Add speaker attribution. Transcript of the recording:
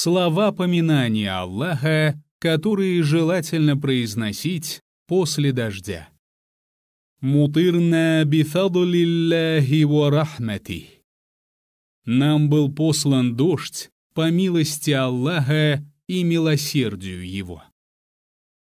Speaker 1: слова поминания Аллаха, которые желательно произносить после дождя. «Мутырна бифадулиллахи ва рахмати». Нам был послан дождь по милости Аллаха и милосердию Его.